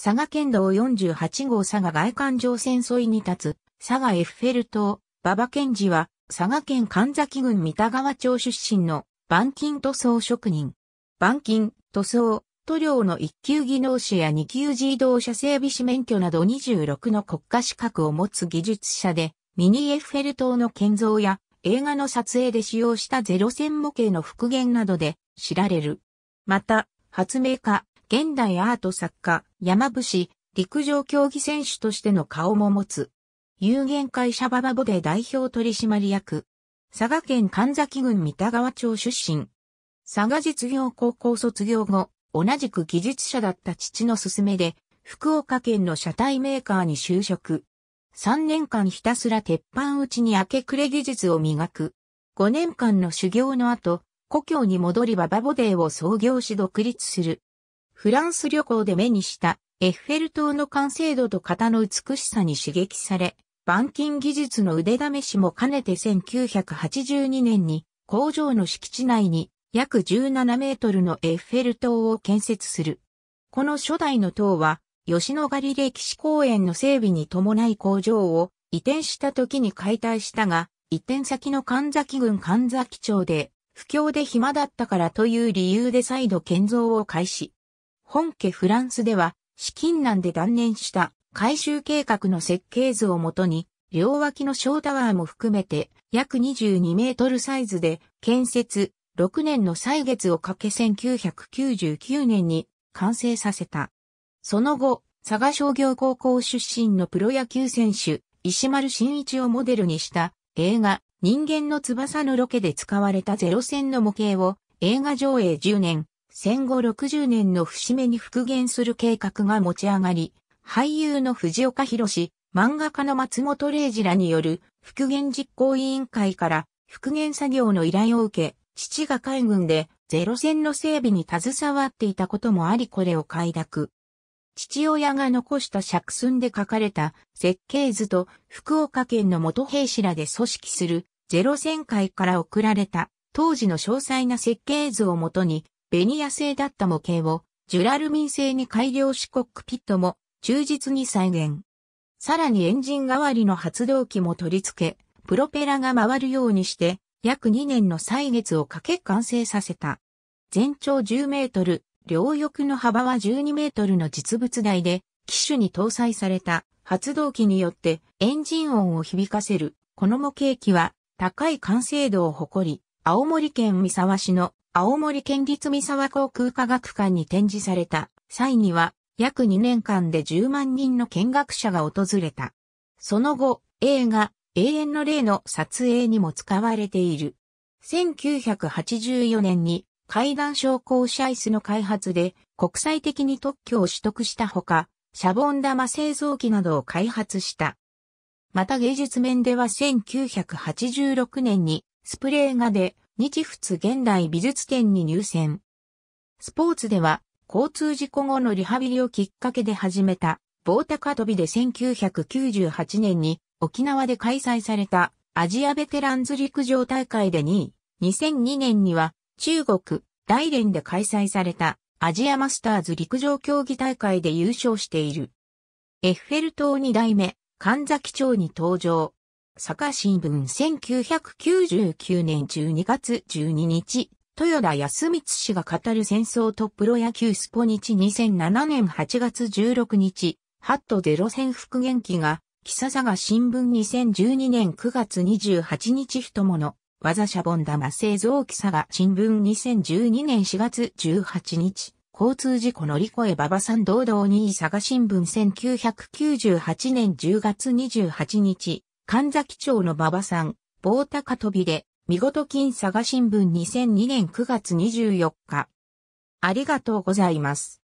佐賀県道48号佐賀外環状線沿いに立つ、佐賀エッフェル塔、馬場健二は、佐賀県神崎郡三田川町出身の、板金塗装職人。板金、塗装、塗料の一級技能士や二級自動車整備士免許など26の国家資格を持つ技術者で、ミニエッフェル塔の建造や映画の撮影で使用したゼロ戦模型の復元などで知られる。また、発明家、現代アート作家、山伏、陸上競技選手としての顔も持つ。有限会社ババボデ代表取締役。佐賀県神崎郡三田川町出身。佐賀実業高校卒業後、同じく技術者だった父の勧めで、福岡県の車体メーカーに就職。3年間ひたすら鉄板打ちに明け暮れ技術を磨く。5年間の修行の後、故郷に戻りババボデーを創業し独立する。フランス旅行で目にしたエッフェル塔の完成度と型の美しさに刺激され、板金技術の腕試しも兼ねて1982年に工場の敷地内に約17メートルのエッフェル塔を建設する。この初代の塔は吉野ヶ里歴史公園の整備に伴い工場を移転した時に解体したが、移転先の神崎郡神崎町で不況で暇だったからという理由で再度建造を開始。本家フランスでは、資金難で断念した改修計画の設計図をもとに、両脇の小タワーも含めて約22メートルサイズで建設6年の歳月をかけ1999年に完成させた。その後、佐賀商業高校出身のプロ野球選手、石丸真一をモデルにした映画人間の翼のロケで使われたゼロ戦の模型を映画上映10年、戦後60年の節目に復元する計画が持ち上がり、俳優の藤岡弘、漫画家の松本零士らによる復元実行委員会から復元作業の依頼を受け、父が海軍でゼロ戦の整備に携わっていたこともありこれを快諾。父親が残した尺寸で書かれた設計図と福岡県の元兵士らで組織するゼロ戦会から送られた当時の詳細な設計図をもとにベニヤ製だった模型を、ジュラルミン製に改良しコックピットも忠実に再現。さらにエンジン代わりの発動機も取り付け、プロペラが回るようにして、約2年の歳月をかけ完成させた。全長10メートル、両翼の幅は12メートルの実物大で、機種に搭載された発動機によってエンジン音を響かせる、この模型機は高い完成度を誇り、青森県三沢市の青森県立三沢航空科学館に展示された際には約2年間で10万人の見学者が訪れた。その後、映画、永遠の霊の撮影にも使われている。1984年に階段昇降車椅子の開発で国際的に特許を取得したほか、シャボン玉製造機などを開発した。また芸術面では1986年にスプレー画で日仏現代美術展に入選。スポーツでは、交通事故後のリハビリをきっかけで始めた、棒高跳びで1998年に沖縄で開催されたアジアベテランズ陸上大会で2位、2002年には中国、大連で開催されたアジアマスターズ陸上競技大会で優勝している。エッフェル塔2代目、神崎町に登場。坂新聞1999年12月12日、豊田康光氏が語る戦争とプロ野球スポ日2007年8月16日、ハットゼロ戦復元記が、木笹が新聞2012年9月28日太物、技シャボン玉製造木サが新聞2012年4月18日、交通事故乗り越え馬場さん堂々に佐賀新聞1998年10月28日、神崎町の馬場さん、棒高飛びで、見事金佐賀新聞2002年9月24日。ありがとうございます。